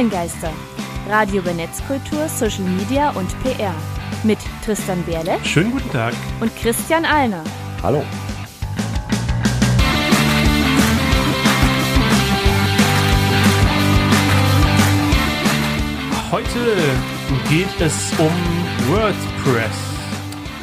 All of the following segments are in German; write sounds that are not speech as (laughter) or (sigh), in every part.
Kleingeister. Radio über Netzkultur, Social Media und PR. Mit Tristan Berle. Schönen guten Tag. Und Christian Alner. Hallo. Heute geht es um WordPress.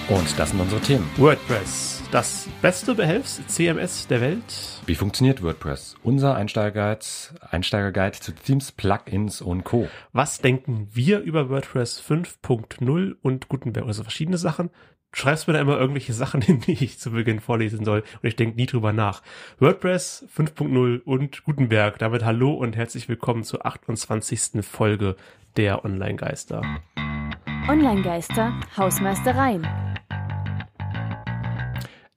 Und das sind unsere Themen. WordPress, das beste Behelfs-CMS der Welt. Wie funktioniert WordPress? Unser Einsteigerguide, Einsteigerguide zu Themes, Plugins und Co. Was denken wir über WordPress 5.0 und Gutenberg? Also verschiedene Sachen. schreibst mir da immer irgendwelche Sachen (laughs) hin, die ich zu Beginn vorlesen soll und ich denke nie drüber nach. WordPress 5.0 und Gutenberg. Damit hallo und herzlich willkommen zur 28. Folge der Online-Geister. Online-Geister, Hausmeistereien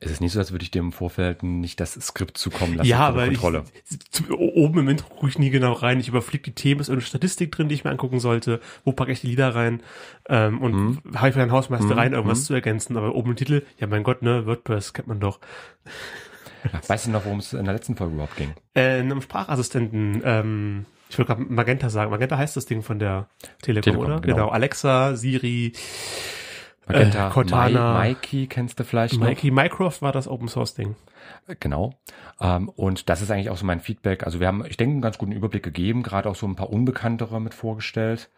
es ist nicht so, als würde ich dir im Vorfeld nicht das Skript zukommen lassen. Ja, aber Kontrolle. Ich, oben im Intro gucke ich nie genau rein. Ich überfliege die Themen, ist irgendeine Statistik drin, die ich mir angucken sollte. Wo packe ich die Lieder rein? Ähm, und hm. habe ich für einen Hausmeister hm. rein, irgendwas hm. zu ergänzen. Aber oben im Titel, ja mein Gott, ne, WordPress kennt man doch. Weißt du noch, worum es in der letzten Folge überhaupt ging? Äh, in einem Sprachassistenten, ähm, ich würde gerade Magenta sagen. Magenta heißt das Ding von der Telekom, Telekom oder? Genau. genau. Alexa, Siri, Magenta, äh, Cortana, My, Mikey kennst du vielleicht noch. Mikey Mycroft war das Open Source Ding. Äh, genau. Ähm, und das ist eigentlich auch so mein Feedback. Also wir haben, ich denke, einen ganz guten Überblick gegeben, gerade auch so ein paar unbekanntere mit vorgestellt.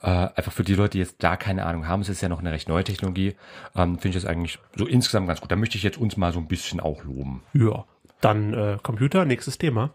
Äh, einfach für die Leute, die jetzt da keine Ahnung haben, es ist ja noch eine recht neue Technologie, ähm, finde ich das eigentlich so insgesamt ganz gut. Da möchte ich jetzt uns mal so ein bisschen auch loben. Ja, dann äh, Computer, nächstes Thema.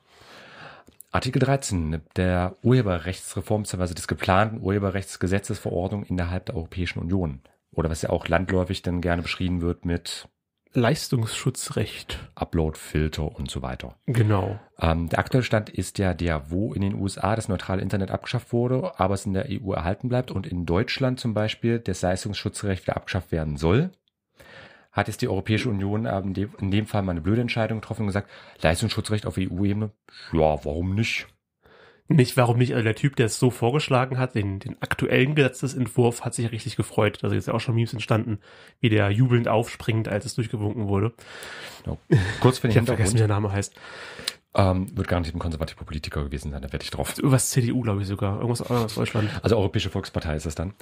Artikel 13 der Urheberrechtsreform beziehungsweise des geplanten Urheberrechtsgesetzesverordnung innerhalb der Europäischen Union oder was ja auch landläufig dann gerne beschrieben wird mit Leistungsschutzrecht. Uploadfilter und so weiter. Genau. Ähm, der aktuelle Stand ist ja der, wo in den USA das neutrale Internet abgeschafft wurde, aber es in der EU erhalten bleibt und in Deutschland zum Beispiel das Leistungsschutzrecht wieder abgeschafft werden soll. Hat jetzt die Europäische Union ähm, in dem, in dem Fall mal eine blöde Entscheidung getroffen und gesagt, Leistungsschutzrecht auf EU-Ebene? Ja, warum nicht? nicht, warum nicht? Also der Typ, der es so vorgeschlagen hat, den, den aktuellen Gesetzesentwurf, hat sich richtig gefreut. Da also sind ja auch schon Memes entstanden, wie der jubelnd aufspringt, als es durchgewunken wurde. No. Kurz für den Ich habe vergessen, wie der Name heißt. Ähm, wird gar nicht ein konservativer Politiker gewesen sein, da werde ich drauf. Irgendwas also CDU, glaube ich sogar. Irgendwas aus Deutschland. Also Europäische Volkspartei ist das dann.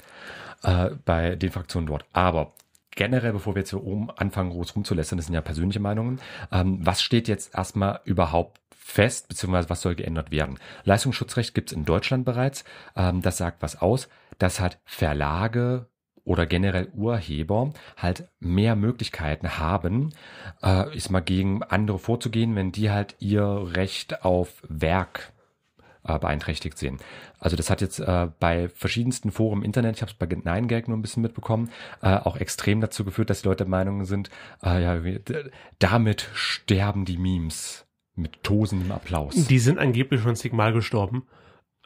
Äh, bei den Fraktionen dort. Aber generell, bevor wir jetzt hier oben anfangen, groß rumzulästern, das sind ja persönliche Meinungen, ähm, was steht jetzt erstmal überhaupt fest, beziehungsweise was soll geändert werden? Leistungsschutzrecht gibt es in Deutschland bereits, ähm, das sagt was aus. Das hat Verlage oder generell Urheber halt mehr Möglichkeiten haben, äh, ist mal gegen andere vorzugehen, wenn die halt ihr Recht auf Werk äh, beeinträchtigt sehen. Also das hat jetzt äh, bei verschiedensten Foren im Internet, ich habe es bei Nein Gag nur ein bisschen mitbekommen, äh, auch extrem dazu geführt, dass die Leute Meinungen sind, äh, ja, damit sterben die Memes mit tosendem Applaus. Die sind angeblich schon zigmal gestorben.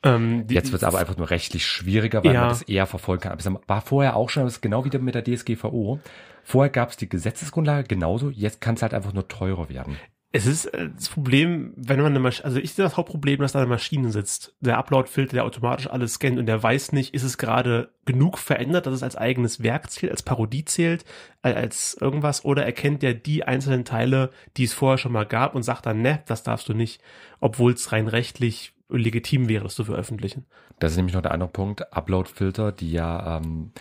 Ähm, die, Jetzt wird es aber einfach nur rechtlich schwieriger, weil ja. man das eher verfolgen kann. Aber es war vorher auch schon, aber es ist genau wieder mit der DSGVO. Vorher gab es die Gesetzesgrundlage genauso, jetzt kann es halt einfach nur teurer werden. Es ist äh, das Problem, wenn man eine Maschine, also ich sehe das Hauptproblem, dass da eine Maschine sitzt. Der Upload-Filter, der automatisch alles scannt und der weiß nicht, ist es gerade genug verändert, dass es als eigenes Werk zählt, als Parodie zählt, als irgendwas, oder erkennt der die einzelnen Teile, die es vorher schon mal gab und sagt dann, ne, das darfst du nicht, obwohl es rein rechtlich legitim wäre, das zu veröffentlichen. Das ist nämlich noch der andere Punkt, Upload-Filter, die ja ähm,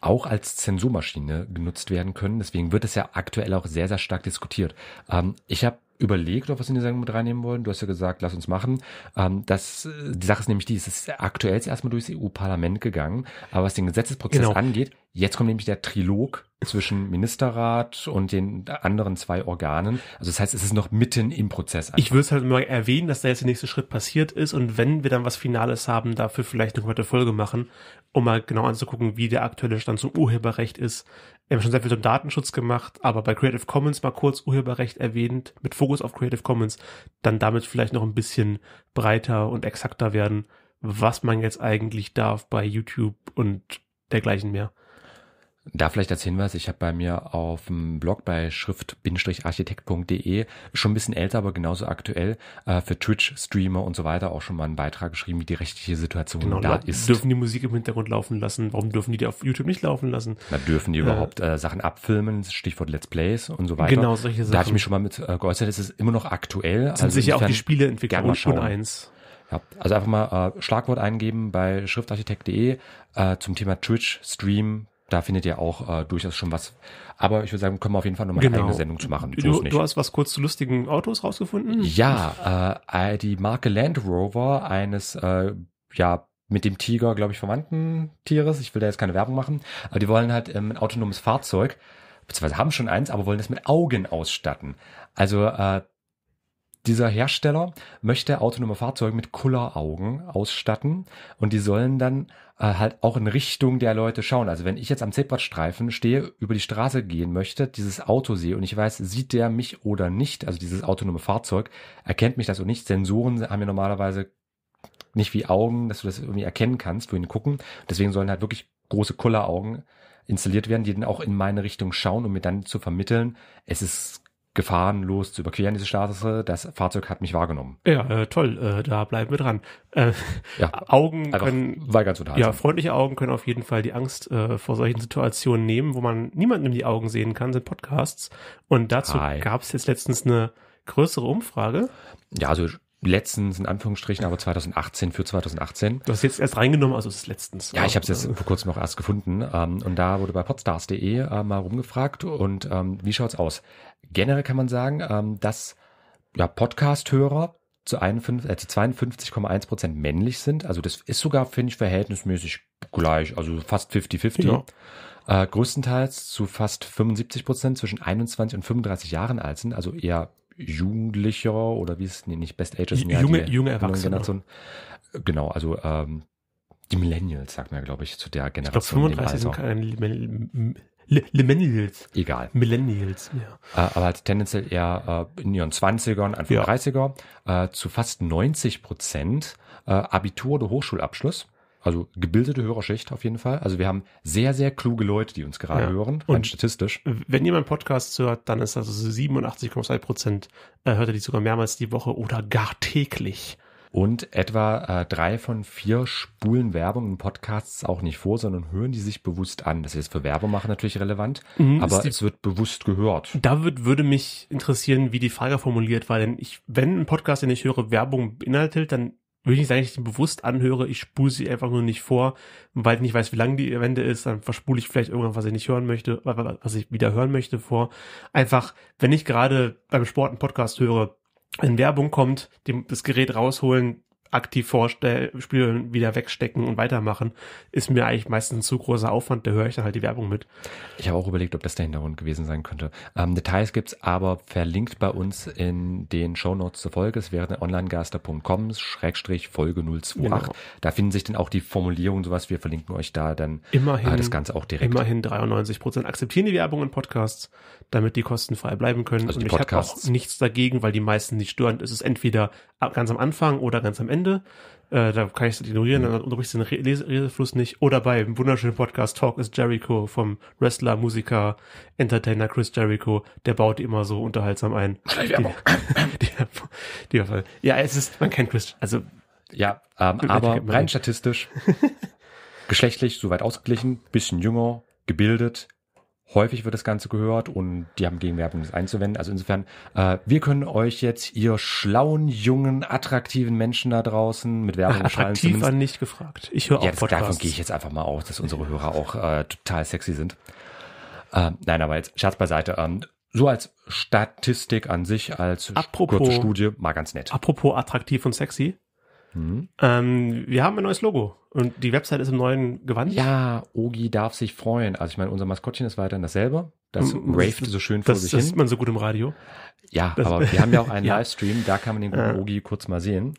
auch als Zensurmaschine genutzt werden können. Deswegen wird es ja aktuell auch sehr, sehr stark diskutiert. Ähm, ich habe überlegt, ob wir es in die Sendung mit reinnehmen wollen. Du hast ja gesagt, lass uns machen. Ähm, das, die Sache ist nämlich die, es ist aktuell erstmal durchs EU-Parlament gegangen, aber was den Gesetzesprozess genau. angeht, Jetzt kommt nämlich der Trilog zwischen Ministerrat und den anderen zwei Organen. Also das heißt, es ist noch mitten im Prozess. Einfach. Ich würde es halt mal erwähnen, dass da jetzt der nächste Schritt passiert ist und wenn wir dann was Finales haben, dafür vielleicht eine komplette Folge machen, um mal genau anzugucken, wie der aktuelle Stand zum Urheberrecht ist. Wir haben schon sehr viel zum Datenschutz gemacht, aber bei Creative Commons mal kurz Urheberrecht erwähnt, mit Fokus auf Creative Commons, dann damit vielleicht noch ein bisschen breiter und exakter werden, was man jetzt eigentlich darf bei YouTube und dergleichen mehr. Da vielleicht als Hinweis, ich habe bei mir auf dem Blog bei schrift-architekt.de schon ein bisschen älter, aber genauso aktuell äh, für Twitch-Streamer und so weiter auch schon mal einen Beitrag geschrieben, wie die rechtliche Situation genau, da ist. Dürfen die Musik im Hintergrund laufen lassen? Warum dürfen die die auf YouTube nicht laufen lassen? Na, dürfen die äh, überhaupt äh, Sachen abfilmen? Stichwort Let's Plays und so weiter. Genau, solche Sachen. Da hatte ich mich schon mal mit äh, geäußert, es ist immer noch aktuell. Sind also ja auch die Spieleentwickler und schon eins. Ja, also einfach mal äh, Schlagwort eingeben bei schriftarchitekt.de äh, zum Thema Twitch, Stream, da findet ihr auch äh, durchaus schon was. Aber ich würde sagen, können wir auf jeden Fall nochmal genau. eine eigene Sendung zu machen. Du, du, hast was kurz zu lustigen Autos rausgefunden? Ja, äh, die Marke Land Rover, eines äh, ja mit dem Tiger, glaube ich, verwandten Tieres. Ich will da jetzt keine Werbung machen. Aber die wollen halt ähm, ein autonomes Fahrzeug, beziehungsweise haben schon eins, aber wollen das mit Augen ausstatten. Also äh, dieser Hersteller möchte autonome Fahrzeuge mit Kulleraugen ausstatten und die sollen dann äh, halt auch in Richtung der Leute schauen. Also wenn ich jetzt am Zebrastreifen stehe, über die Straße gehen möchte, dieses Auto sehe und ich weiß, sieht der mich oder nicht, also dieses autonome Fahrzeug, erkennt mich das oder nicht. Sensoren haben ja normalerweise nicht wie Augen, dass du das irgendwie erkennen kannst, wohin gucken. Deswegen sollen halt wirklich große Kulleraugen installiert werden, die dann auch in meine Richtung schauen, um mir dann zu vermitteln, es ist gefahrenlos zu überqueren, diese Straße. Äh, das Fahrzeug hat mich wahrgenommen. Ja, äh, toll, äh, da bleiben wir dran. Äh, ja, (laughs) Augen können, war ganz ja, freundliche Augen können auf jeden Fall die Angst äh, vor solchen Situationen nehmen, wo man niemanden in die Augen sehen kann, sind Podcasts. Und dazu gab es jetzt letztens eine größere Umfrage. Ja, also letztens in Anführungsstrichen, aber 2018 für 2018. Du hast jetzt erst reingenommen, also es ist letztens. Ja, ich habe es jetzt äh, vor kurzem auch erst gefunden ähm, und da wurde bei podstars.de äh, mal rumgefragt und ähm, wie schaut's aus? Generell kann man sagen, ähm, dass ja, Podcast-Hörer zu 51, äh, zu 52,1 Prozent männlich sind. Also das ist sogar, finde ich, verhältnismäßig gleich, also fast 50-50. Ja. Äh, größtenteils zu fast 75 Prozent zwischen 21 und 35 Jahren alt sind, also eher Jugendlicher oder wie ist nee, nicht Best Ages? J junge, ja, junge Erwachsene. Generation. Genau, also ähm, die Millennials, sagt man, glaube ich, zu der Generation. Ich glaube, 35 sind keine Millennials. Egal. Millennials, ja. Äh, aber halt tendenziell eher äh, in ihren 20ern, Anfang ja. 30er, äh, zu fast 90 Prozent äh, Abitur oder Hochschulabschluss. Also gebildete Hörerschicht auf jeden Fall. Also wir haben sehr, sehr kluge Leute, die uns gerade ja. hören, und statistisch. Wenn jemand Podcasts hört, dann ist das also 87,2 Prozent, äh, hört er die sogar mehrmals die Woche oder gar täglich. Und etwa äh, drei von vier spulen Werbung in Podcasts auch nicht vor, sondern hören die sich bewusst an. Das ist jetzt für Werbung machen natürlich relevant, mhm, aber die, es wird bewusst gehört. Da würd, würde mich interessieren, wie die Frage formuliert weil ich, wenn ein Podcast, den ich höre, Werbung beinhaltet, dann würde ich nicht sagen, ich bewusst anhöre, ich spule sie einfach nur nicht vor, weil ich nicht weiß, wie lang die Wende ist, dann verspule ich vielleicht irgendwas, was ich nicht hören möchte, was ich wieder hören möchte vor. Einfach, wenn ich gerade beim Sport einen Podcast höre, wenn Werbung kommt, dem, das Gerät rausholen, aktiv vorspielen, wieder wegstecken und weitermachen, ist mir eigentlich meistens ein zu großer Aufwand, da höre ich dann halt die Werbung mit. Ich habe auch überlegt, ob das der Hintergrund gewesen sein könnte. Ähm, Details gibt's aber verlinkt bei uns in den Shownotes zur Folge. Es wäre dann onlinegaster.com Schrägstrich Folge 028. Genau. Da finden sich dann auch die Formulierungen sowas. Wir verlinken euch da dann immerhin, äh, das Ganze auch direkt. Immerhin 93 Prozent akzeptieren die Werbung in Podcasts, damit die kostenfrei bleiben können. Also und ich habe auch nichts dagegen, weil die meisten nicht störend ist. Es ist entweder ganz am Anfang oder ganz am Ende Ende. Äh, da kann ich es ignorieren, dann unterbricht den Redefluss nicht. Oder bei beim wunderschönen Podcast Talk is Jericho vom Wrestler, Musiker, Entertainer Chris Jericho, der baut die immer so unterhaltsam ein. Die, die, die, ja, es ist, man kennt Chris, also. Ja, ähm, aber rein statistisch, (laughs) geschlechtlich soweit ausgeglichen, bisschen jünger, gebildet, häufig wird das Ganze gehört und die haben Gegenwerbung, das einzuwenden. Also insofern, äh, wir können euch jetzt, ihr schlauen, jungen, attraktiven Menschen da draußen mit Werbung schallen. Attraktiv an nicht gefragt. Ich höre auch jetzt, Podcasts. Davon gehe ich jetzt einfach mal aus, dass unsere Hörer auch äh, total sexy sind. Äh, nein, aber jetzt Scherz beiseite. Ähm, so als Statistik an sich, als apropos, kurze Studie, mal ganz nett. Apropos attraktiv und sexy. Mhm. Ähm, wir haben ein neues Logo. Und die Website ist im neuen Gewand? Ja, Ogi darf sich freuen. Also ich meine, unser Maskottchen ist weiterhin dasselbe. Das M raved so schön vor das, sich das hin. Das sieht man so gut im Radio. Ja, das aber (laughs) wir haben ja auch einen ja. Livestream, da kann man den guten Ogi kurz mal sehen.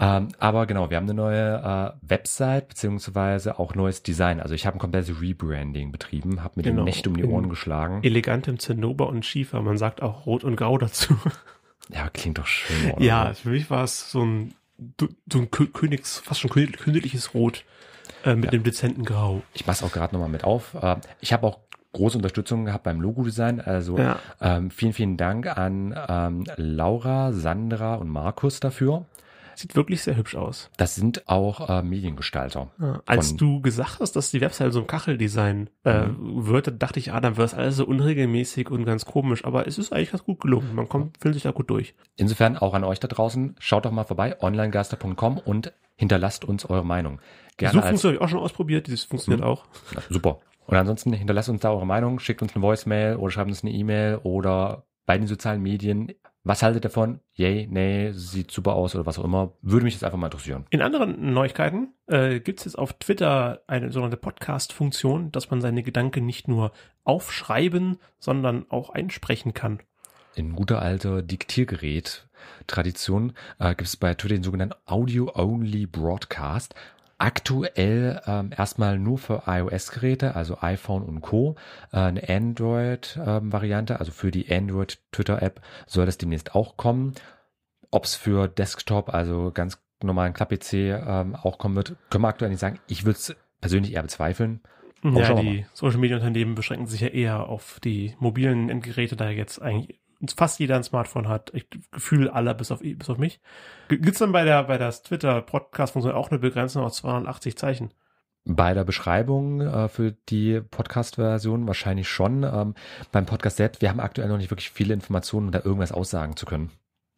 Ähm, aber genau, wir haben eine neue äh, Website beziehungsweise auch neues Design. Also ich habe ein komplettes Rebranding betrieben, habe mir genau. den Nächte um die Ohren In geschlagen. Elegantem Zinnober und Schiefer, man sagt auch Rot und Grau dazu. Ja, klingt doch schön. (laughs) Oder? Ja, für mich war es so ein so ein Königs, fast schon königliches Rot äh, mit ja. einem dezenten Grau. Ich mach's auch gerade nochmal mit auf. Äh, ich habe auch große Unterstützung gehabt beim Logo-Design. Also ja. ähm, vielen, vielen Dank an ähm, Laura, Sandra und Markus dafür. Sieht wirklich sehr hübsch aus. Das sind auch äh, Mediengestalter. Ja, als du gesagt hast, dass die Website so ein Kacheldesign äh, mhm. wird, dachte ich, ah, dann wird es alles so unregelmäßig und ganz komisch. Aber es ist eigentlich ganz gut gelungen. Man kommt, fühlt sich da gut durch. Insofern auch an euch da draußen. Schaut doch mal vorbei, onlinegeister.com und hinterlasst uns eure Meinung. Gerne so funktioniert auch schon ausprobiert. Dieses funktioniert mhm. auch. Ja, super. Und ansonsten hinterlasst uns da eure Meinung, schickt uns eine Voicemail oder schreibt uns eine E-Mail oder bei den sozialen Medien. Was haltet ihr davon? Yay, nee, sieht super aus oder was auch immer. Würde mich jetzt einfach mal interessieren. In anderen Neuigkeiten äh, gibt es jetzt auf Twitter eine sogenannte Podcast-Funktion, dass man seine Gedanken nicht nur aufschreiben, sondern auch einsprechen kann. In guter alter Diktiergerät-Tradition äh, gibt es bei Twitter den sogenannten Audio-Only-Broadcast aktuell ähm, erstmal nur für iOS-Geräte, also iPhone und Co. Äh, eine Android-Variante, ähm, also für die Android-Twitter-App soll das demnächst auch kommen. Ob es für Desktop, also ganz normalen Klapp-PC ähm, auch kommen wird, können wir aktuell nicht sagen. Ich würde es persönlich eher bezweifeln. Ja, die Social Media Unternehmen beschränken sich ja eher auf die mobilen Endgeräte, da jetzt eigentlich fast jeder ein Smartphone hat. Ich, Gefühl alle bis auf, bis auf mich. Gibt's dann bei der, bei das Twitter-Podcast-Funktion auch eine Begrenzung auf 280 Zeichen? Bei der Beschreibung äh, für die Podcast-Version wahrscheinlich schon. Ähm, beim Podcast selbst, wir haben aktuell noch nicht wirklich viele Informationen, um da irgendwas aussagen zu können.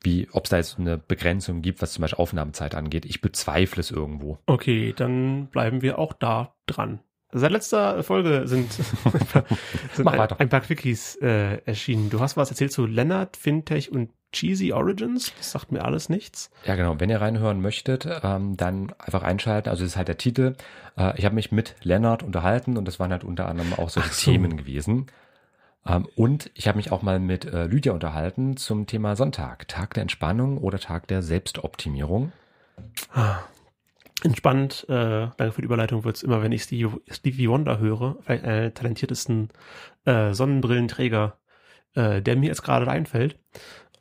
Wie, ob es da jetzt eine Begrenzung gibt, was zum Beispiel Aufnahmezeit angeht. Ich bezweifle es irgendwo. Okay, dann bleiben wir auch da dran seit letzter Folge sind, (laughs) sind ein, ein, paar Quickies äh, erschienen. Du hast was erzählt zu Lennart, Fintech und Cheesy Origins. Das sagt mir alles nichts. Ja, genau. Wenn ihr reinhören möchtet, ähm, dann einfach einschalten. Also das ist halt der Titel. Äh, ich habe mich mit Lennart unterhalten und das waren halt unter anderem auch solche so. Themen gewesen. Ähm, und ich habe mich auch mal mit äh, Lydia unterhalten zum Thema Sonntag. Tag der Entspannung oder Tag der Selbstoptimierung. Ah entspannt, äh, danke für die Überleitung, wird's immer, wenn ich Stevie, Stevie Wonder höre, vielleicht äh, talentiertesten äh, Sonnenbrillenträger, äh, der mir jetzt gerade einfällt.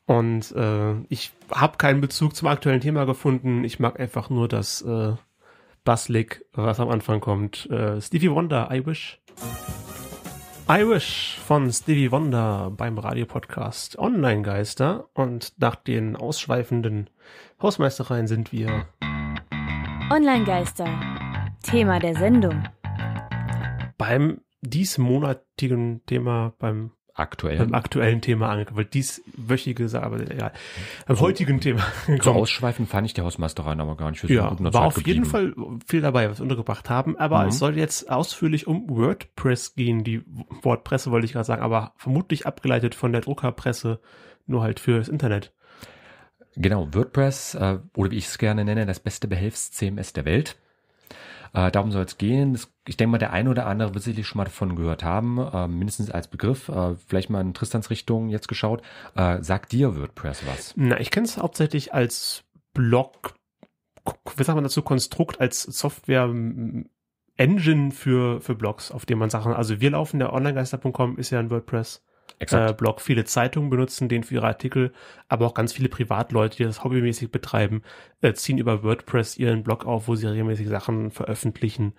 Und äh, ich habe keinen Bezug zum aktuellen Thema gefunden. Ich mag einfach nur das äh, Basslick, was am Anfang kommt. Äh, Stevie Wonder, I Wish. I Wish von Stevie Wonder beim Radiopodcast Online-Geister. Und nach den ausschweifenden Hausmeistereien sind wir... Online-Geister. Thema der Sendung. Beim diesmonatigen Thema, beim aktuellen, beim aktuellen Thema angekommen, weil dieswöchige, aber egal. Beim so, heutigen Thema. (laughs) So ausschweifend fand ich der Hausmeister rein, aber gar nicht. Ja, war Zeit auf geblieben. jeden Fall viel dabei, was wir untergebracht haben, aber mhm. es soll jetzt ausführlich um WordPress gehen, die Wortpresse wollte ich gerade sagen, aber vermutlich abgeleitet von der Druckerpresse, nur halt fürs Internet. Genau, WordPress äh, oder wie ich es gerne nenne, das beste Behelfs-CMS der Welt. Äh, darum soll es gehen. Das, ich denke mal, der eine oder andere wird sicherlich schon mal davon gehört haben, äh, mindestens als Begriff, äh, vielleicht mal in Tristans Richtung jetzt geschaut. Äh, sagt dir WordPress was? Na, ich kenne es hauptsächlich als Blog, wie sagt man dazu, Konstrukt, als Software Engine für, für Blogs, auf dem man Sachen, also wir laufen, der onlinegeister.com ist ja ein WordPress äh, Blog. Viele Zeitungen benutzen den für ihre Artikel, aber auch ganz viele Privatleute, die das hobbymäßig betreiben, äh, ziehen über WordPress ihren Blog auf, wo sie regelmäßig Sachen veröffentlichen.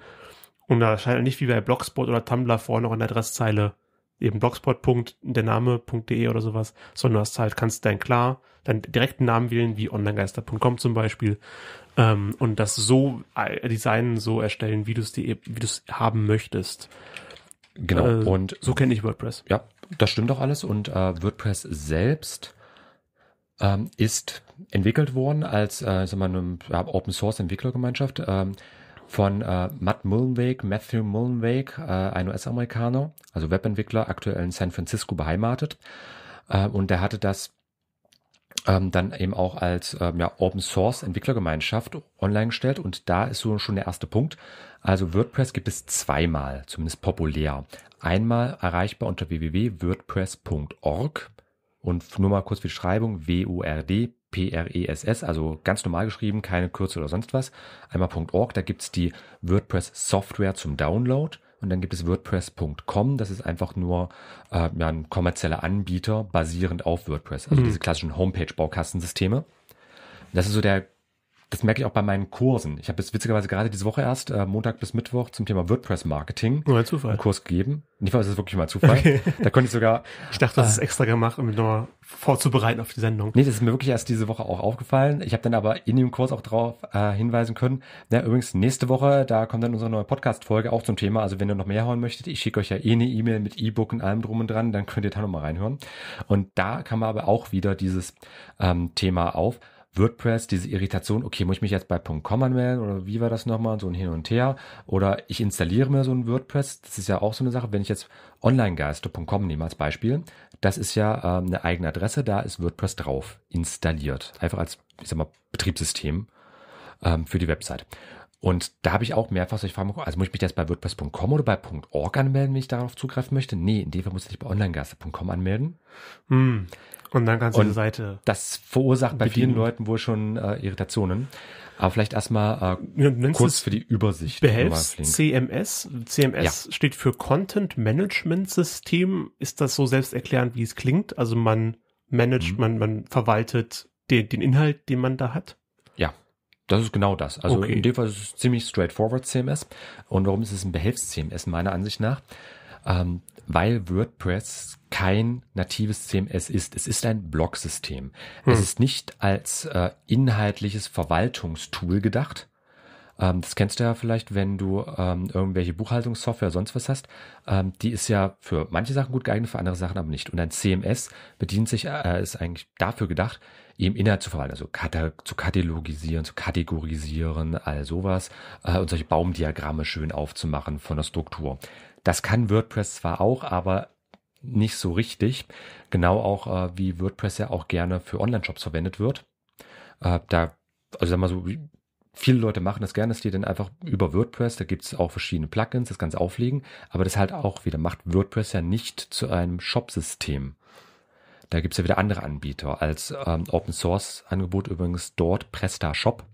Und da scheint nicht wie bei Blogspot oder Tumblr vorne noch in der Adresszeile eben blogspot.dername.de oder sowas, sondern du hast halt, kannst dein klar, deinen direkten Namen wählen, wie onlinegeister.com zum Beispiel, ähm, und das so äh, designen, so erstellen, wie du es wie du es haben möchtest. Genau. Äh, und so kenne ich WordPress. Ja, das stimmt auch alles und äh, WordPress selbst ähm, ist entwickelt worden als äh, eine ja, Open Source Entwicklergemeinschaft ähm, von äh, Matt Mullenweg, Matthew Mullenweg, äh, ein US-Amerikaner, also Webentwickler, aktuell in San Francisco beheimatet. Äh, und der hatte das ähm, dann eben auch als ähm, ja, Open Source Entwicklergemeinschaft online gestellt. Und da ist so schon der erste Punkt. Also WordPress gibt es zweimal, zumindest populär. Einmal erreichbar unter www.wordpress.org und nur mal kurz für die Schreibung W-U-R-D P-R-E-S-S, also ganz normal geschrieben, keine Kürze oder sonst was. Einmal .org, da es die WordPress Software zum Download und dann gibt es WordPress.com, das ist einfach nur äh, ja, ein kommerzieller Anbieter basierend auf WordPress, also mhm. diese klassischen Homepage-Baukastensysteme. Das ist so der das merke ich auch bei meinen Kursen. Ich habe jetzt witzigerweise gerade diese Woche erst, äh, Montag bis Mittwoch, zum Thema WordPress-Marketing einen Kurs gegeben. Nicht wahr, das ist wirklich mal Zufall. Okay. Da konnte ich sogar. Ich dachte, das äh, ist extra gemacht, um mich nochmal vorzubereiten auf die Sendung. Nee, das ist mir wirklich erst diese Woche auch aufgefallen. Ich habe dann aber in dem Kurs auch darauf äh, hinweisen können. Na, übrigens, nächste Woche, da kommt dann unsere neue Podcast-Folge auch zum Thema. Also wenn ihr noch mehr hören möchtet, ich schicke euch ja eh eine E-Mail mit E-Book und allem drum und dran, dann könnt ihr da nochmal reinhören. Und da kam aber auch wieder dieses ähm, Thema auf. WordPress, diese Irritation, okay, muss ich mich jetzt bei .com anmelden oder wie war das nochmal, so ein Hin und Her oder ich installiere mir so ein WordPress, das ist ja auch so eine Sache, wenn ich jetzt onlinegeister.com nehme als Beispiel, das ist ja ähm, eine eigene Adresse, da ist WordPress drauf installiert, einfach als, ich sag mal, Betriebssystem ähm, für die Website. Und da habe ich auch mehrfach solche Fragen bekommen. Also muss ich mich jetzt bei WordPress.com oder bei .org anmelden, wenn ich darauf zugreifen möchte? Nee, in dem Fall muss ich bei onlinegasse.com anmelden. Hm. Und dann kannst du die Seite. Das verursacht bei vielen Leuten wohl schon äh, Irritationen. Aber vielleicht erstmal äh, ja, kurz für die Übersicht. Behelfs CMS. CMS ja. steht für Content Management System. Ist das so selbsterklärend, wie es klingt? Also man managt, mhm. man, man verwaltet den, den Inhalt, den man da hat. Das ist genau das. Also okay. in dem Fall ist es ziemlich straightforward CMS. Und warum ist es ein Behelfs-CMS meiner Ansicht nach? Ähm, weil WordPress kein natives CMS ist. Es ist ein Blog-System. Hm. Es ist nicht als äh, inhaltliches Verwaltungstool gedacht. Ähm, das kennst du ja vielleicht, wenn du ähm, irgendwelche Buchhaltungssoftware sonst was hast. Ähm, die ist ja für manche Sachen gut geeignet, für andere Sachen aber nicht. Und ein CMS bedient sich, äh, ist eigentlich dafür gedacht, eben Inhalt zu verwalten, also kata zu katalogisieren, zu kategorisieren, all sowas äh, und solche Baumdiagramme schön aufzumachen von der Struktur. Das kann WordPress zwar auch, aber nicht so richtig. Genau auch, äh, wie WordPress ja auch gerne für Online-Shops verwendet wird. Äh, da, also sag mal so, viele Leute machen das gerne, dass die dann einfach über WordPress, da gibt es auch verschiedene Plugins, das Ganze auflegen, aber das halt auch wieder macht WordPress ja nicht zu einem Shop-System. Da gibt es ja wieder andere Anbieter als ähm, Open Source Angebot übrigens dort Presta Shop.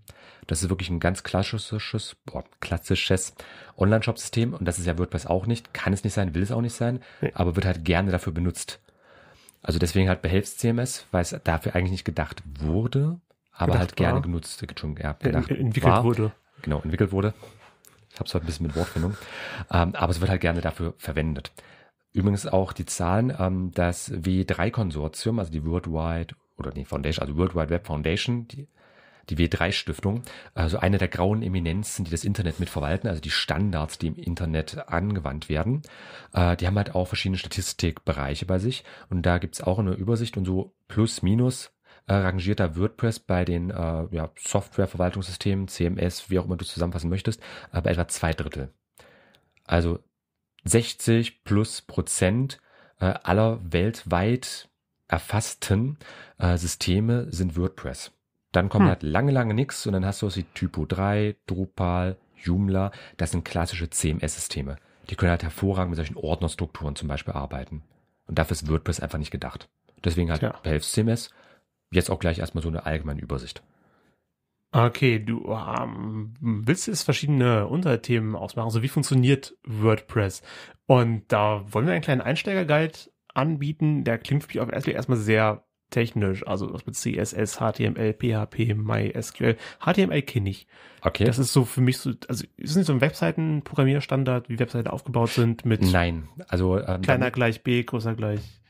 Das ist wirklich ein ganz klassisches, boah, klassisches Online-Shop-System und das ist ja WordPress auch nicht, kann es nicht sein, will es auch nicht sein, nee. aber wird halt gerne dafür benutzt. Also deswegen halt Behelfs-CMS, weil es dafür eigentlich nicht gedacht wurde, aber gedacht halt war. gerne genutzt, äh, ja, gedacht entwickelt war. wurde. Genau, entwickelt wurde. Ich habe es heute ein bisschen mit Wortfindung. Ähm, aber es wird halt gerne dafür verwendet. Übrigens auch die Zahlen, ähm, das W3-Konsortium, also die Worldwide oder die Foundation, also World Wide Web Foundation, die, die W3-Stiftung, also eine der grauen Eminenzen, die das Internet mitverwalten, also die Standards, die im Internet angewandt werden. Äh, die haben halt auch verschiedene Statistikbereiche bei sich und da gibt es auch eine Übersicht und so plus minus äh, rangiert da WordPress bei den äh, ja, Softwareverwaltungssystemen, CMS, wie auch immer du es zusammenfassen möchtest, äh, bei etwa zwei Drittel. Also 60 plus Prozent äh, aller weltweit erfassten äh, Systeme sind WordPress. Dann kommt hm. halt lange, lange nichts und dann hast du aus wie Typo 3, Drupal, Joomla. Das sind klassische CMS-Systeme. Die können halt hervorragend mit solchen Ordnerstrukturen zum Beispiel arbeiten. Und dafür ist WordPress einfach nicht gedacht. Deswegen halt ja. behelfs CMS jetzt auch gleich erstmal so eine allgemeine Übersicht. Okay, du ähm, willst jetzt verschiedene Unterthemen ausmachen. So also, wie funktioniert WordPress? Und da wollen wir einen kleinen Einsteigerguide anbieten. Der klingt für mich erstmal sehr technisch. Also was mit CSS, HTML, PHP, MySQL. HTML kenne ich. Okay. Das ist so für mich so, also ist nicht so ein Webseitenprogrammierstandard, wie Webseiten aufgebaut sind mit. Nein, also. Ähm, kleiner gleich B, größer gleich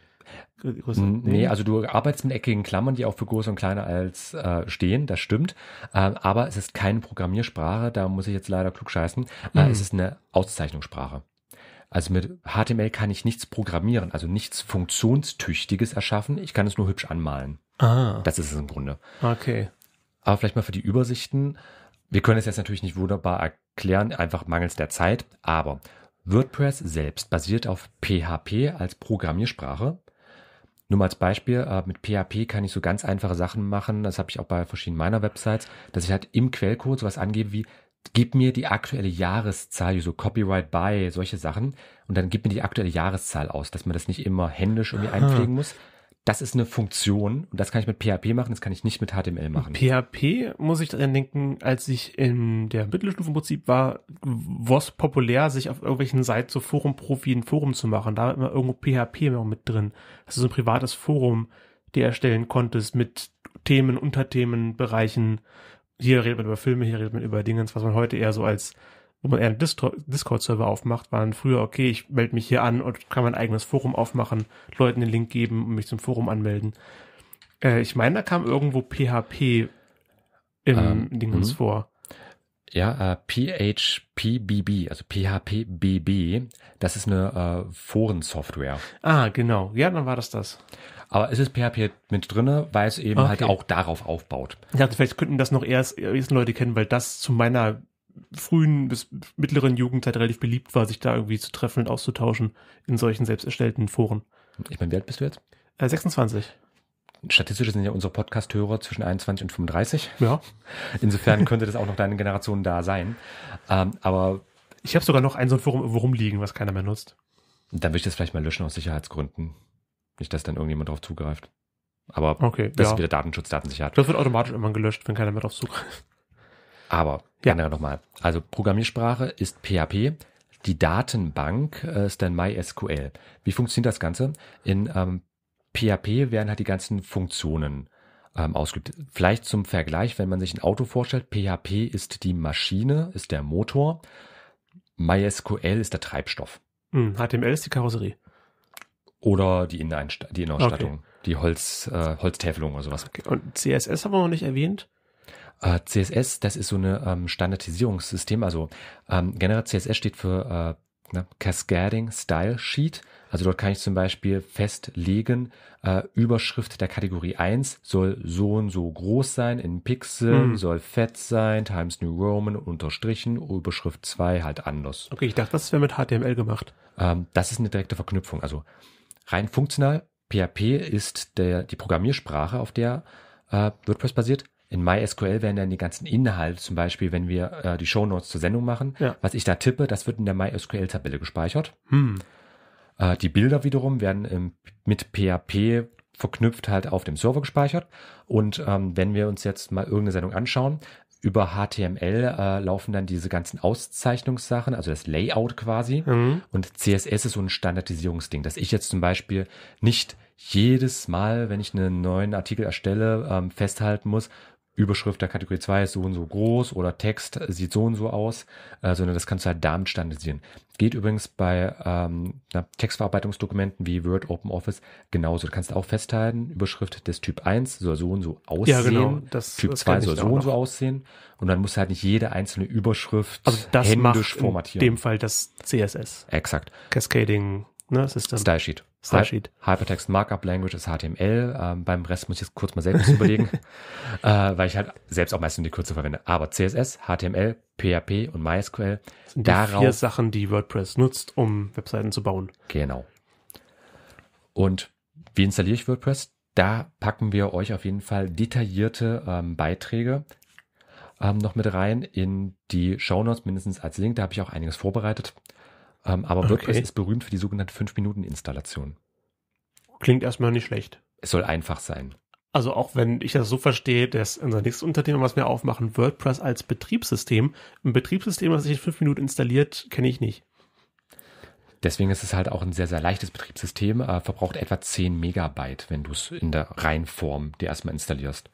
Größe. Hm, nee, also du arbeitest mit eckigen Klammern, die auch für größer und kleiner als äh, stehen, das stimmt. Äh, aber es ist keine Programmiersprache, da muss ich jetzt leider klug scheißen. Äh, mhm. es ist eine Auszeichnungssprache. Also mit HTML kann ich nichts programmieren, also nichts Funktionstüchtiges erschaffen. Ich kann es nur hübsch anmalen. Ah. Das ist es im Grunde. Okay. Aber vielleicht mal für die Übersichten. Wir können es jetzt natürlich nicht wunderbar erklären, einfach mangels der Zeit, aber WordPress selbst basiert auf PHP als Programmiersprache. Nur mal als Beispiel, äh, mit PHP kann ich so ganz einfache Sachen machen, das habe ich auch bei verschiedenen meiner Websites, dass ich halt im Quellcode sowas angebe wie, gib mir die aktuelle Jahreszahl, so Copyright by, solche Sachen, und dann gib mir die aktuelle Jahreszahl aus, dass man das nicht immer händisch irgendwie Aha. einpflegen muss, das ist eine Funktion und das kann ich mit PHP machen, das kann ich nicht mit HTML machen. PHP muss ich daran denken, als ich in der Mittelstufenprinzip war, war es populär, sich auf irgendwelchen Seiten so Forum-Profi ein Forum zu machen. Da war immer irgendwo PHP immer mit drin. Das ist so ein privates Forum, der erstellen konntest mit Themen, Unterthemen, Bereichen. Hier redet man über Filme, hier redet man über Dingens, was man heute eher so als wo man eher einen Discord-Server aufmacht, war dann früher, okay, ich melde mich hier an und kann mein eigenes Forum aufmachen, Leuten den Link geben und mich zum Forum anmelden. Äh, ich meine, da kam irgendwo PHP im ähm, uns mhm. vor. Ja, äh, PHPBB, also PHPBB, das ist eine äh, Forensoftware. Ah, genau. Ja, dann war das das. Aber es ist PHP mit drinne, weil es eben halt okay. halt auch darauf aufbaut. Ich dachte, vielleicht könnten das noch erst, erst Leute kennen, weil das zu meiner frühen bis mittleren Jugendzeit relativ beliebt war, sich da irgendwie zu treffen und auszutauschen in solchen selbst erstellten Foren. Ich meine, wie alt bist du jetzt? Äh, 26. Statistisch sind ja unsere Podcast-Hörer zwischen 21 und 35. Ja. Insofern (laughs) könnte das auch noch deine Generation da sein. Ähm, aber. Ich habe sogar noch ein so ein Forum irgendwo rumliegen, was keiner mehr nutzt. Dann würde ich das vielleicht mal löschen aus Sicherheitsgründen. Nicht, dass dann irgendjemand drauf zugreift. Aber okay, das ja. ist wieder Datenschutz, Datensicherheit. Das wird automatisch immer gelöscht, wenn keiner mehr drauf zugreift. Aber ja. generell nochmal. Also Programmiersprache ist PHP. Die Datenbank ist äh, dann MySQL. Wie funktioniert das Ganze? In ähm, PHP werden halt die ganzen Funktionen ähm, ausgeübt. Vielleicht zum Vergleich, wenn man sich ein Auto vorstellt, PHP ist die Maschine, ist der Motor, MySQL ist der Treibstoff. Hm, HTML ist die Karosserie. Oder die, Inneneinst die Innenausstattung, okay. die Holz, äh, Holztäfelung oder sowas. Okay. Und CSS haben wir noch nicht erwähnt. Äh, CSS, das ist so eine ähm, Standardisierungssystem. Also ähm, generell CSS steht für äh, ne, Cascading Style Sheet. Also dort kann ich zum Beispiel festlegen, äh, Überschrift der Kategorie 1 soll so und so groß sein, in Pixel, hm. soll fett sein, Times New Roman unterstrichen, Überschrift 2 halt anders. Okay, ich dachte, das wäre mit HTML gemacht. Ähm, das ist eine direkte Verknüpfung. Also rein funktional, PHP ist der, die Programmiersprache, auf der äh, WordPress basiert in MySQL werden dann die ganzen Inhalte, zum Beispiel, wenn wir äh, die Shownotes zur Sendung machen, ja. was ich da tippe, das wird in der MySQL-Tabelle gespeichert. Hm. Äh, die Bilder wiederum werden ähm, mit PHP verknüpft halt auf dem Server gespeichert. Und ähm, wenn wir uns jetzt mal irgendeine Sendung anschauen, über HTML äh, laufen dann diese ganzen Auszeichnungssachen, also das Layout quasi. Mhm. Und CSS ist so ein Standardisierungsding, dass ich jetzt zum Beispiel nicht jedes Mal, wenn ich einen neuen Artikel erstelle, ähm, festhalten muss, Überschrift der Kategorie 2 ist so und so groß oder Text sieht so und so aus, äh, sondern das kannst du halt damit standardisieren. Geht übrigens bei ähm, Textverarbeitungsdokumenten wie Word, OpenOffice genauso. Du kannst auch festhalten, Überschrift des Typ 1 soll so und so aussehen, ja, genau. das, Typ das 2 soll so und so aussehen und dann musst du halt nicht jede einzelne Überschrift also das händisch macht in formatieren. in dem Fall das CSS. Exakt. Cascading ne? System. Stylesheet. Stylesheet. Hypertext Markup Language ist HTML. Ähm, beim Rest muss ich jetzt kurz mal selbst überlegen, (laughs) äh, weil ich halt selbst auch meistens die Kürze verwende. Aber CSS, HTML, PHP und MySQL. Das sind die darauf, vier Sachen, die WordPress nutzt, um Webseiten zu bauen. Genau. Und wie installiere ich WordPress? Da packen wir euch auf jeden Fall detaillierte ähm, Beiträge ähm, noch mit rein in die Show Notes, mindestens als Link. Da habe ich auch einiges vorbereitet. Ähm, aber WordPress okay. ist berühmt für die sogenannte 5-Minuten-Installation. Klingt erstmal nicht schlecht. Es soll einfach sein. Also auch wenn ich das so verstehe, dass unser nächstes Unterthema, was wir aufmachen, WordPress als Betriebssystem. Ein Betriebssystem, was sich in fünf Minuten installiert, kenne ich nicht. Deswegen ist es halt auch ein sehr, sehr leichtes Betriebssystem, äh, verbraucht etwa 10 Megabyte, wenn du es in der Reihenform dir erstmal installierst.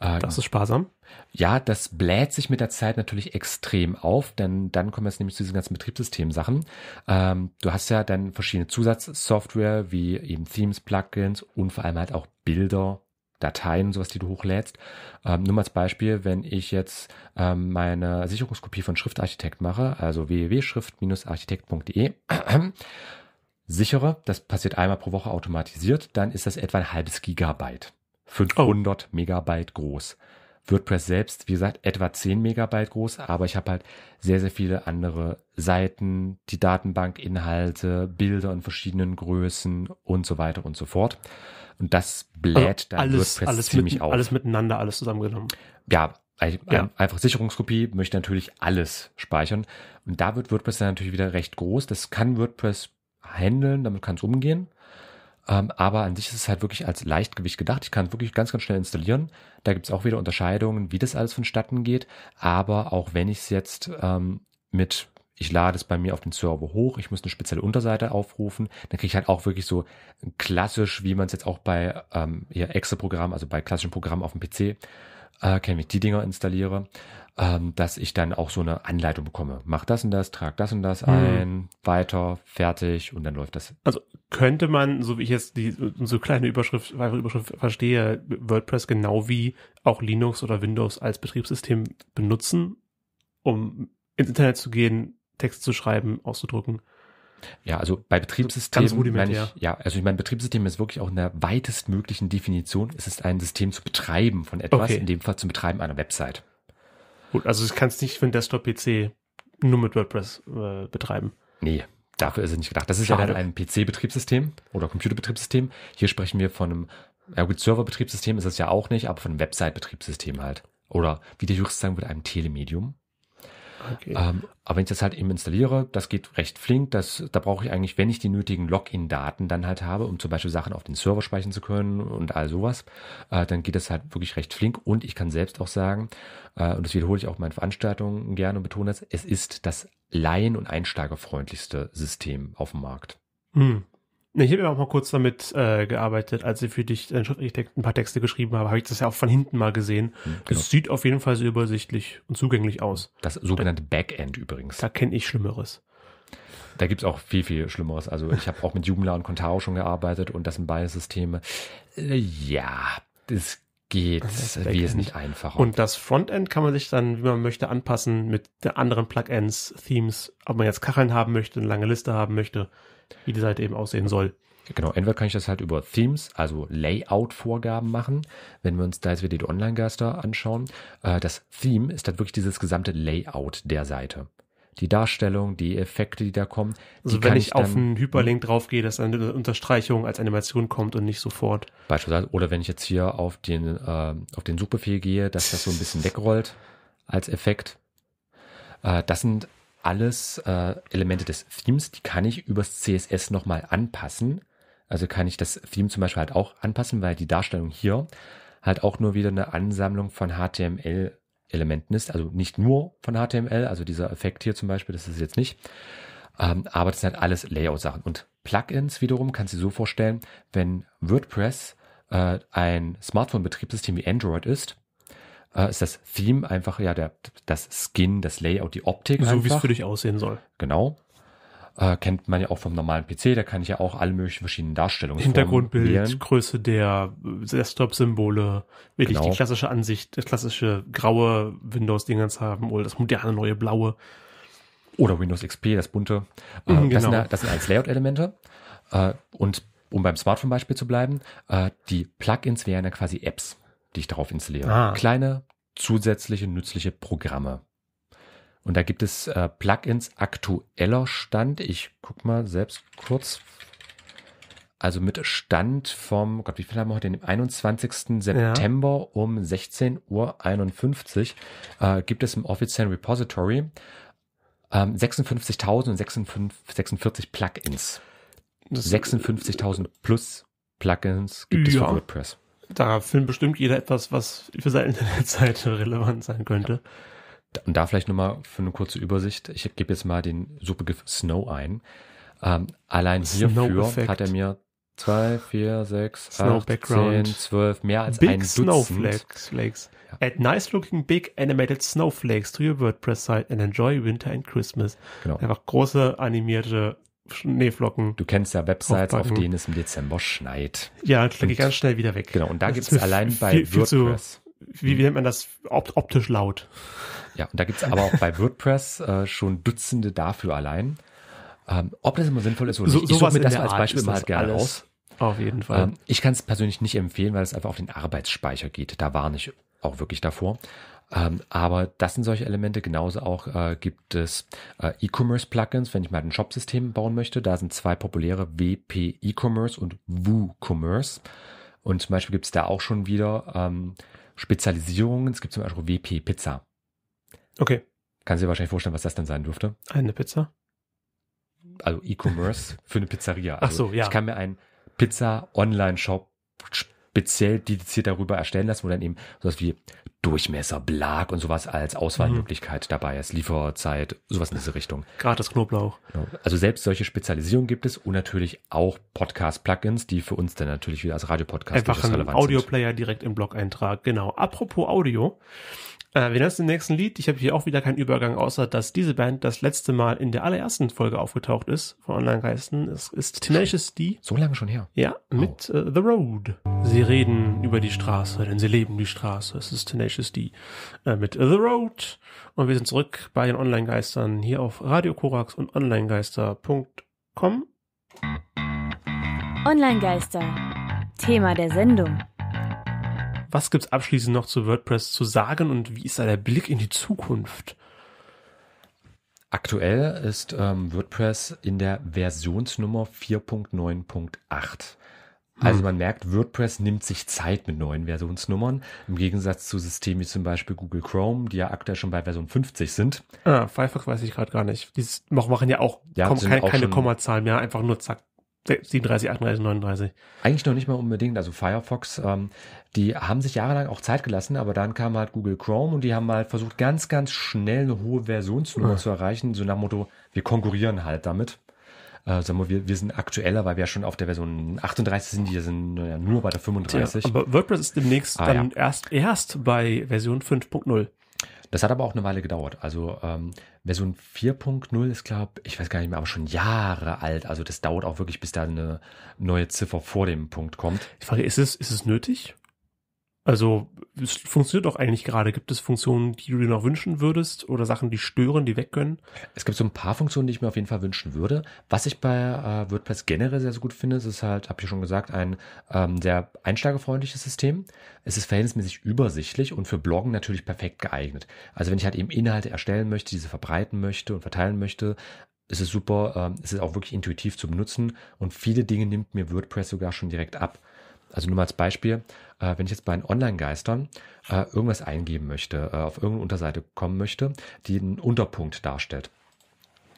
Ähm, das ist sparsam. Ja, das bläht sich mit der Zeit natürlich extrem auf, denn dann kommen wir jetzt nämlich zu diesen ganzen Betriebssystemsachen. Ähm, du hast ja dann verschiedene Zusatzsoftware, wie eben Themes, Plugins und vor allem halt auch Bilder, Dateien, sowas, die du hochlädst. Ähm, nur mal als Beispiel, wenn ich jetzt ähm, meine Sicherungskopie von Schriftarchitekt mache, also www.schrift-architekt.de, (clears throat) sichere, das passiert einmal pro Woche automatisiert, dann ist das etwa ein halbes Gigabyte. 500 oh. Megabyte groß. WordPress selbst, wie gesagt, etwa 10 Megabyte groß, aber ich habe halt sehr, sehr viele andere Seiten, die Datenbankinhalte, Bilder in verschiedenen Größen und so weiter und so fort. Und das bläht also dann alles, WordPress alles ziemlich mit, auf. Alles miteinander, alles zusammengenommen. Ja, ja. einfach Sicherungskopie möchte natürlich alles speichern. Und da wird WordPress dann natürlich wieder recht groß. Das kann WordPress handeln, damit kann es umgehen. Ähm, aber an sich ist es halt wirklich als Leichtgewicht gedacht. Ich kann es wirklich ganz, ganz schnell installieren. Da gibt es auch wieder Unterscheidungen, wie das alles vonstatten geht. Aber auch wenn ich es jetzt ähm, mit ich lade es bei mir auf den Server hoch, ich muss eine spezielle Unterseite aufrufen, dann kriege ich halt auch wirklich so klassisch, wie man es jetzt auch bei ähm, ja, Excel-Programmen, also bei klassischen Programmen auf dem PC äh, kenne, ich die Dinger installiere, ähm, dass ich dann auch so eine Anleitung bekomme. Mach das und das, trag das und das mhm. ein, weiter, fertig und dann läuft das. Also könnte man, so wie ich jetzt die so kleine Überschrift, Überschrift verstehe, WordPress genau wie auch Linux oder Windows als Betriebssystem benutzen, um ins Internet zu gehen, Text zu schreiben, auszudrucken. Ja, also bei also Betriebssystemen, also meine ich, ja, also ich meine, Betriebssystem ist wirklich auch in der weitestmöglichen Definition, es ist ein System zu betreiben von etwas, okay. in dem Fall zum Betreiben einer Website. Gut, also ich kann es nicht für einen Desktop-PC nur mit WordPress äh, betreiben. Nee, dafür ist es nicht gedacht. Das ist Schade. ja dann ein PC-Betriebssystem oder Computerbetriebssystem. Hier sprechen wir von einem, ja gut, Server-Betriebssystem ist es ja auch nicht, aber von einem Website-Betriebssystem halt. Oder wie der Jurist sagen würde, einem Telemedium. Okay. Ähm, aber wenn ich das halt eben installiere, das geht recht flink. Das, da brauche ich eigentlich, wenn ich die nötigen Login-Daten dann halt habe, um zum Beispiel Sachen auf den Server speichern zu können und all sowas, äh, dann geht das halt wirklich recht flink. Und ich kann selbst auch sagen, äh, und das wiederhole ich auch in meinen Veranstaltungen gerne und betone das, es ist das Laien- und Einsteigerfreundlichste System auf dem Markt. Mhm. Ich habe ja auch mal kurz damit äh, gearbeitet, als ich für dich äh, ein paar Texte geschrieben habe, habe ich das ja auch von hinten mal gesehen. Hm, genau. Das sieht auf jeden Fall so übersichtlich und zugänglich aus. Das sogenannte Backend übrigens. Da kenne ich Schlimmeres. Da gibt es auch viel, viel Schlimmeres. Also ich habe auch mit Joomla und Contaro schon gearbeitet und das sind beide Systeme. Äh, ja, das geht das wesentlich einfacher. Und das Frontend kann man sich dann, wie man möchte, anpassen mit anderen Plugins, Themes, ob man jetzt Kacheln haben möchte, eine lange Liste haben möchte wie die Seite halt eben aussehen soll. Genau, entweder kann ich das halt über Themes, also Layout-Vorgaben machen. Wenn wir uns da jetzt wieder die Online-Gaster anschauen, äh, das Theme ist dann wirklich dieses gesamte Layout der Seite die Darstellung, die Effekte, die da kommen. Also wenn ich, ich auf einen Hyperlink draufgehe, dass eine Unterstreichung als Animation kommt und nicht sofort. Beispielsweise, oder wenn ich jetzt hier auf den, äh, auf den Suchbefehl gehe, dass das so ein bisschen wegrollt als Effekt. Äh, das sind alles äh, Elemente des Themes, die kann ich übers CSS nochmal anpassen. Also kann ich das Theme zum Beispiel halt auch anpassen, weil die Darstellung hier halt auch nur wieder eine Ansammlung von HTML-Elementen ist. Also nicht nur von HTML, also dieser Effekt hier zum Beispiel, das ist jetzt nicht. Ähm, aber das sind halt alles Layout-Sachen. Und Plugins wiederum kannst du dir so vorstellen, wenn WordPress äh, ein Smartphone-Betriebssystem wie Android ist, äh, ist das Theme einfach ja der, das Skin, das Layout, die Optik. So wie es für dich aussehen soll. Genau. Äh, kennt man ja auch vom normalen PC, da kann ich ja auch alle möglichen verschiedenen Darstellungen Hintergrundbild, wählen. Größe der Desktop-Symbole, wirklich genau. die klassische Ansicht, das klassische graue Windows-Dingens haben oder das moderne neue blaue. Oder Windows XP, das bunte. Äh, mhm, genau. das, sind, das sind als Layout-Elemente. Äh, und um beim Smartphone-Beispiel zu bleiben, äh, die Plugins wären ja quasi Apps die ich darauf installiere. Ah. Kleine zusätzliche nützliche Programme. Und da gibt es äh, Plugins aktueller Stand. Ich guck mal selbst kurz. Also mit Stand vom, oh Gott, wie viel haben wir heute? Den 21. September ja. um 16.51 Uhr äh, gibt es im offiziellen Repository ähm, 56.046 Plugins. 56.000 plus Plugins gibt ja. es für WordPress da findet bestimmt jeder etwas, was für seine Internetseite (laughs) relevant sein könnte. Und da vielleicht nochmal für eine kurze Übersicht. Ich gebe jetzt mal den Suchbegriff Snow ein. Ähm, allein hierfür hat er mir zwei, vier, sechs, Snow acht, background. zehn, zwölf, mehr als big ein Dutzend. Snowflakes. Ja. Add nice looking big animated snowflakes to your WordPress site and enjoy winter and Christmas. Genau. Einfach große animierte Schneeflocken. Du kennst ja Websites, aufpacken. auf denen es im Dezember schneit. Ja, klicke ich ganz schnell wieder weg. Genau, und da gibt es allein bei viel, viel WordPress. Zu, wie, wie, nennt man das? optisch laut. Ja, und da gibt es aber auch bei WordPress äh, schon Dutzende dafür allein. Ähm, ob das immer sinnvoll ist oder so, nicht, ich suche mir das als Beispiel mal gerne aus. Auf jeden Fall. Ähm, ich kann es persönlich nicht empfehlen, weil es einfach auf den Arbeitsspeicher geht. Da war nicht auch wirklich davor. Ähm, aber das sind solche Elemente. Genauso auch äh, gibt es äh, E-Commerce-Plugins, wenn ich mal ein Shop-System bauen möchte. Da sind zwei populäre WP E-Commerce und WooCommerce. Und zum Beispiel gibt es da auch schon wieder ähm, Spezialisierungen. Es gibt zum Beispiel WP Pizza. Okay. Kannst du dir wahrscheinlich vorstellen, was das dann sein dürfte? Eine Pizza. Also E-Commerce für eine Pizzeria. Also Ach so, also ja. Ich kann mir einen Pizza-Online-Shop speziell dediziert darüber erstellen lassen, wo dann eben sowas wie Durchmesser, Blag und sowas als Auswahlmöglichkeit mhm. dabei ist, Lieferzeit, sowas in diese Richtung. Gratis Knoblauch. Genau. Also selbst solche Spezialisierungen gibt es und natürlich auch Podcast-Plugins, die für uns dann natürlich wieder als Radiopodcast relevant sind. Einfach ein Audioplayer direkt im Blog-Eintrag, genau. Apropos Audio, äh, wir lassen den nächsten Lied. Ich habe hier auch wieder keinen Übergang, außer dass diese Band das letzte Mal in der allerersten Folge aufgetaucht ist von Online Geisten. Es ist Tenacious D. So lange schon her. Ja, mit oh. uh, The Road. Sie reden über die Straße, denn sie leben die Straße. Es ist Tenacious D äh, mit äh, The Road. Und wir sind zurück bei den Online Geistern hier auf Radio Korax und onlinegeister.com. Online Geister. Thema der Sendung. Was gibt es abschließend noch zu WordPress zu sagen und wie ist da der Blick in die Zukunft? Aktuell ist ähm, WordPress in der Versionsnummer 4.9.8. Also hm. man merkt, WordPress nimmt sich Zeit mit neuen Versionsnummern, im Gegensatz zu Systemen wie zum Beispiel Google Chrome, die ja aktuell schon bei Version 50 sind. Ah, Firefox weiß ich gerade gar nicht. Die machen ja auch ja, kaum, keine, auch keine Kommazahlen mehr, einfach nur zack, 37, 38, 39. Eigentlich noch nicht mal unbedingt. Also Firefox, ähm, die haben sich jahrelang auch Zeit gelassen, aber dann kam halt Google Chrome und die haben halt versucht, ganz, ganz schnell eine hohe Versionsnummer ja. zu erreichen. So nach dem Motto, wir konkurrieren halt damit. Äh, sagen wir, wir, wir sind aktueller, weil wir ja schon auf der Version 38 sind, die sind ja, nur bei der 35. Ja, aber WordPress ist demnächst ah, dann erst, erst bei Version 5.0. Das hat aber auch eine Weile gedauert. Also ähm, Version 4.0 ist, glaube ich, weiß gar nicht mehr, aber schon Jahre alt. Also das dauert auch wirklich, bis da eine neue Ziffer vor dem Punkt kommt. Ich frage, ist es, ist es nötig? Also es funktioniert doch eigentlich gerade. Gibt es Funktionen, die du dir noch wünschen würdest oder Sachen, die stören, die weg können? Es gibt so ein paar Funktionen, die ich mir auf jeden Fall wünschen würde. Was ich bei äh, WordPress generell sehr, sehr gut finde, ist halt, habe ich schon gesagt, ein ähm, sehr einsteigerfreundliches System. Es ist verhältnismäßig übersichtlich und für Bloggen natürlich perfekt geeignet. Also wenn ich halt eben Inhalte erstellen möchte, diese verbreiten möchte und verteilen möchte, ist es ist super, ähm, es ist auch wirklich intuitiv zu benutzen und viele Dinge nimmt mir WordPress sogar schon direkt ab. Also nur mal als Beispiel, äh, wenn ich jetzt bei den Online-Geistern äh, irgendwas eingeben möchte, äh, auf irgendeine Unterseite kommen möchte, die einen Unterpunkt darstellt.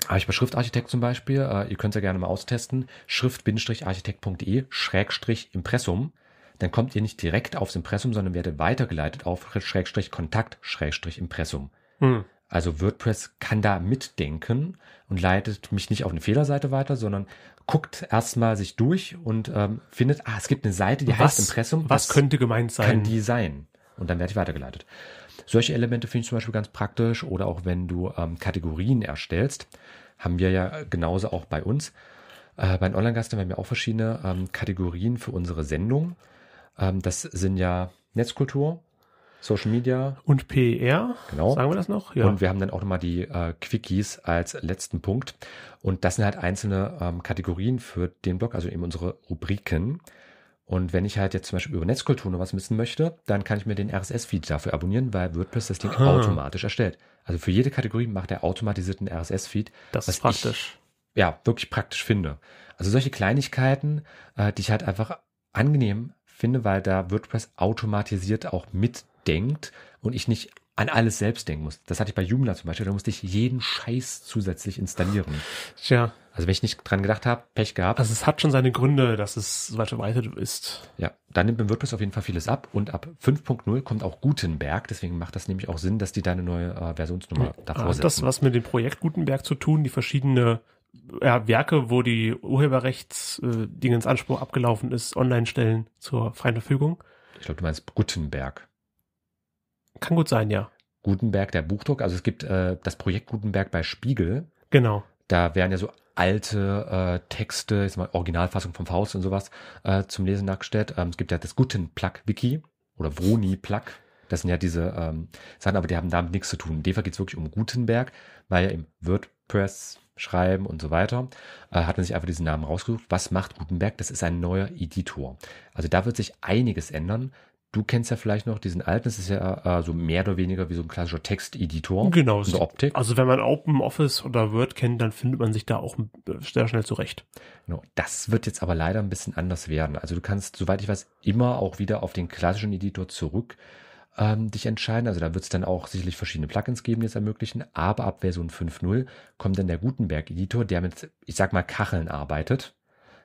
Habe ich bei Schriftarchitekt zum Beispiel, äh, ihr könnt es ja gerne mal austesten, schrift-architekt.de schrägstrich Impressum. Dann kommt ihr nicht direkt aufs Impressum, sondern werdet weitergeleitet auf schrägstrich Kontakt schrägstrich Impressum. Hm. Also WordPress kann da mitdenken und leitet mich nicht auf eine Fehlerseite weiter, sondern guckt erstmal sich durch und ähm, findet, ah, es gibt eine Seite, die was, heißt Impressum. Was, was könnte gemeint sein? Kann die sein? Und dann werde ich weitergeleitet. Solche Elemente finde ich zum Beispiel ganz praktisch oder auch wenn du ähm, Kategorien erstellst, haben wir ja genauso auch bei uns. Äh, bei den Online-Gastern haben wir auch verschiedene ähm, Kategorien für unsere Sendung. Ähm, das sind ja Netzkultur, Social Media. Und PR. E genau. Sagen wir das noch? Ja. Und wir haben dann auch nochmal die äh, Quickies als letzten Punkt. Und das sind halt einzelne ähm, Kategorien für den Blog, also eben unsere Rubriken. Und wenn ich halt jetzt zum Beispiel über Netzkultur noch was wissen möchte, dann kann ich mir den RSS-Feed dafür abonnieren, weil WordPress das Ding Aha. automatisch erstellt. Also für jede Kategorie macht er automatisierten RSS-Feed. Das ist praktisch. Ich, ja, wirklich praktisch finde. Also solche Kleinigkeiten, äh, die ich halt einfach angenehm finde, weil da WordPress automatisiert auch mit denkt und ich nicht an alles selbst denken muss. Das hatte ich bei Joomla zum Beispiel, da musste ich jeden Scheiß zusätzlich installieren. Tja. Also wenn ich nicht dran gedacht habe, Pech gehabt. Also es hat schon seine Gründe, dass es so weit verbreitet ist. Ja, dann nimmt mit WordPress auf jeden Fall vieles ab und ab 5.0 kommt auch Gutenberg, deswegen macht das nämlich auch Sinn, dass die da eine neue äh, Versionsnummer davor hat setzen. Hat das was mit dem Projekt Gutenberg zu tun, die verschiedene ja, Werke, wo die Urheberrechtsdingens äh, Anspruch abgelaufen ist, online stellen zur freien Verfügung? Ich glaube, du meinst Gutenberg. Kann gut sein, ja. Gutenberg, der Buchdruck. Also es gibt äh, das Projekt Gutenberg bei Spiegel. Genau. Da werden ja so alte äh, Texte, jetzt mal Originalfassung vom Faust und sowas, äh, zum Lesen nachgestellt. Ähm, es gibt ja das guten wiki oder Vroni-Plug. Das sind ja diese ähm, Sachen, aber die haben damit nichts zu tun. In Defa geht es wirklich um Gutenberg, weil ja im WordPress schreiben und so weiter, äh, hat man sich einfach diesen Namen rausgesucht. Was macht Gutenberg? Das ist ein neuer Editor. Also da wird sich einiges ändern. Du kennst ja vielleicht noch diesen alten, das ist ja äh, so mehr oder weniger wie so ein klassischer Texteditor. Genau. So Optik. Also wenn man OpenOffice oder Word kennt, dann findet man sich da auch äh, sehr schnell zurecht. Genau. Das wird jetzt aber leider ein bisschen anders werden. Also du kannst, soweit ich weiß, immer auch wieder auf den klassischen Editor zurück ähm, dich entscheiden. Also da wird es dann auch sicherlich verschiedene Plugins geben, die es ermöglichen. Aber ab Version 5.0 kommt dann der Gutenberg-Editor, der mit, ich sag mal, Kacheln arbeitet.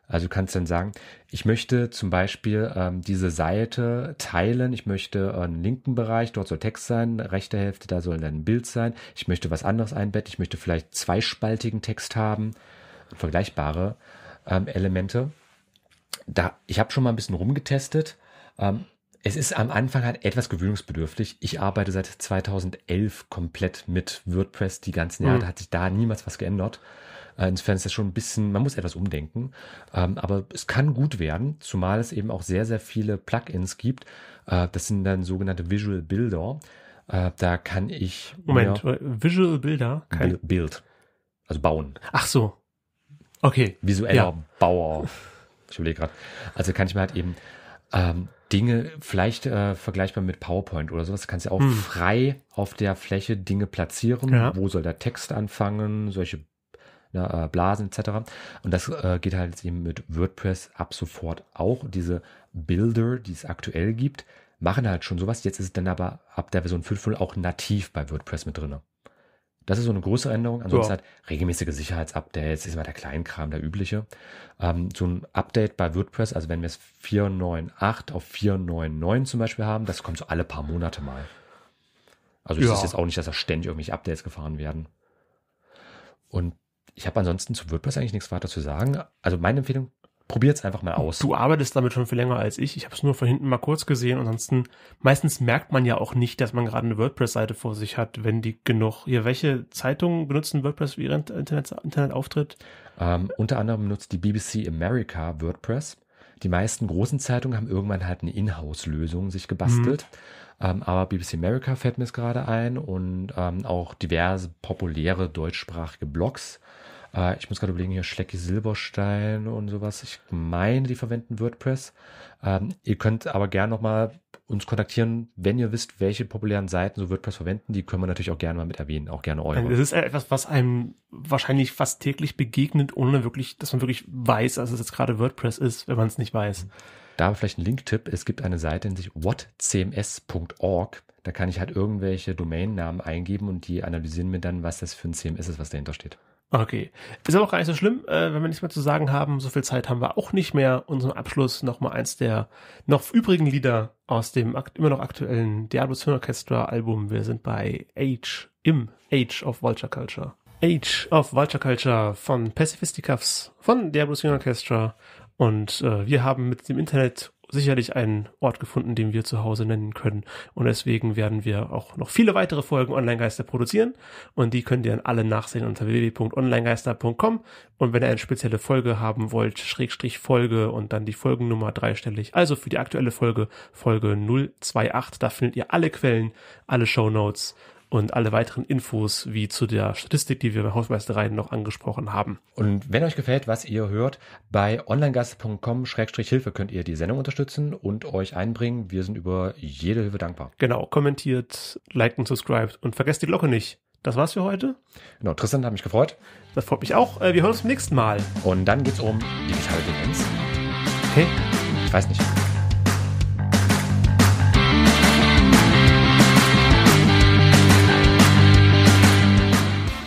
Also du kannst dann sagen, ich möchte zum Beispiel ähm, diese Seite teilen, ich möchte einen äh, linken Bereich, dort soll Text sein, rechte Hälfte, da soll dann ein Bild sein, ich möchte was anderes einbetten, ich möchte vielleicht zweispaltigen Text haben vergleichbare ähm, Elemente. Da, ich habe schon mal ein bisschen rumgetestet. Ähm, es ist am Anfang halt etwas gewöhnungsbedürftig. Ich arbeite seit 2011 komplett mit WordPress die ganzen Jahre. Mhm. Da hat sich da niemals was geändert. Äh, Insofern ist das schon ein bisschen, man muss etwas umdenken. Ähm, aber es kann gut werden, zumal es eben auch sehr, sehr viele Plugins gibt. Äh, das sind dann sogenannte Visual Builder. Äh, da kann ich. Moment, Visual Builder? Kein Bild. Also bauen. Ach so. Okay. Visueller ja. Bauer. Ich überlege gerade. Also kann ich mir halt eben ähm, Dinge, vielleicht äh, vergleichbar mit PowerPoint oder sowas, kannst du ja auch hm. frei auf der Fläche Dinge platzieren. Ja. Wo soll der Text anfangen? Solche ja, äh, Blasen etc. Und das äh, geht halt eben mit WordPress ab sofort auch. Diese Builder, die es aktuell gibt, machen halt schon sowas. Jetzt ist es dann aber ab der Version 5.0 auch nativ bei WordPress mit drin. Das ist so eine große Änderung. Ansonsten ja. hat regelmäßige Sicherheitsupdates, ist immer der Kleinkram, der übliche. Ähm, so ein Update bei WordPress, also wenn wir es 4.9.8 auf 4.9.9 zum Beispiel haben, das kommt so alle paar Monate mal. Also ja. es jetzt auch nicht, dass da ständig irgendwelche Updates gefahren werden. Und ich habe ansonsten zu WordPress eigentlich nichts weiter zu sagen. Also meine Empfehlung, probiert es einfach mal aus. Du arbeitest damit schon viel länger als ich. Ich habe es nur von hinten mal kurz gesehen. Ansonsten, meistens merkt man ja auch nicht, dass man gerade eine WordPress-Seite vor sich hat, wenn die genug. Ja, welche Zeitungen benutzen WordPress für ihren Internet, Internetauftritt? Ähm, unter anderem benutzt die BBC America WordPress. Die meisten großen Zeitungen haben irgendwann halt eine Inhouse-Lösung sich gebastelt. Mhm. Ähm, aber BBC America fällt mir es gerade ein und ähm, auch diverse populäre deutschsprachige Blogs äh, ich muss gerade überlegen, hier Schlecki Silberstein und sowas. Ich meine, die verwenden WordPress. Ähm, ihr könnt aber gerne nochmal uns kontaktieren, wenn ihr wisst, welche populären Seiten so WordPress verwenden. Die können wir natürlich auch gerne mal mit erwähnen, auch gerne eure. Also das ist etwas, was einem wahrscheinlich fast täglich begegnet, ohne wirklich, dass man wirklich weiß, dass es jetzt gerade WordPress ist, wenn man es nicht weiß. Da vielleicht ein Link-Tipp. Es gibt eine Seite, in sich whatcms.org. Da kann ich halt irgendwelche Domainnamen eingeben und die analysieren mir dann, was das für ein CMS ist, was dahinter steht. Okay. Ist aber auch gar nicht so schlimm, äh, wenn wir nichts mehr zu sagen haben. So viel Zeit haben wir auch nicht mehr. Unseren Abschluss nochmal eins der noch übrigen Lieder aus dem immer noch aktuellen Diablo Twin Orchestra Album. Wir sind bei Age, im Age of Vulture Culture. Age of Vulture Culture von Pacifisticuffs, von Diablo Swing Orchestra. Und äh, wir haben mit dem Internet sicherlich einen Ort gefunden, den wir zu Hause nennen können. Und deswegen werden wir auch noch viele weitere Folgen Online-Geister produzieren. Und die könnt ihr dann alle nachsehen unter www.onlinegeister.com. Und wenn ihr eine spezielle Folge haben wollt, Schrägstrich Folge und dann die Folgennummer dreistellig. Also für die aktuelle Folge, Folge 028. Da findet ihr alle Quellen, alle Show Notes und alle weiteren Infos wie zu der Statistik, die wir bei Hausmeistereien noch angesprochen haben. Und wenn euch gefällt, was ihr hört, bei onlinegast.com-hilfe könnt ihr die Sendung unterstützen und euch einbringen. Wir sind über jede Hilfe dankbar. Genau, kommentiert, liked und subscribed und vergesst die Glocke nicht. Das war's für heute. Genau, Tristan hat mich gefreut. Das freut mich auch. Äh, wir hören uns beim nächsten Mal. Und dann geht's um digitale Demenz. Okay. Ich weiß nicht.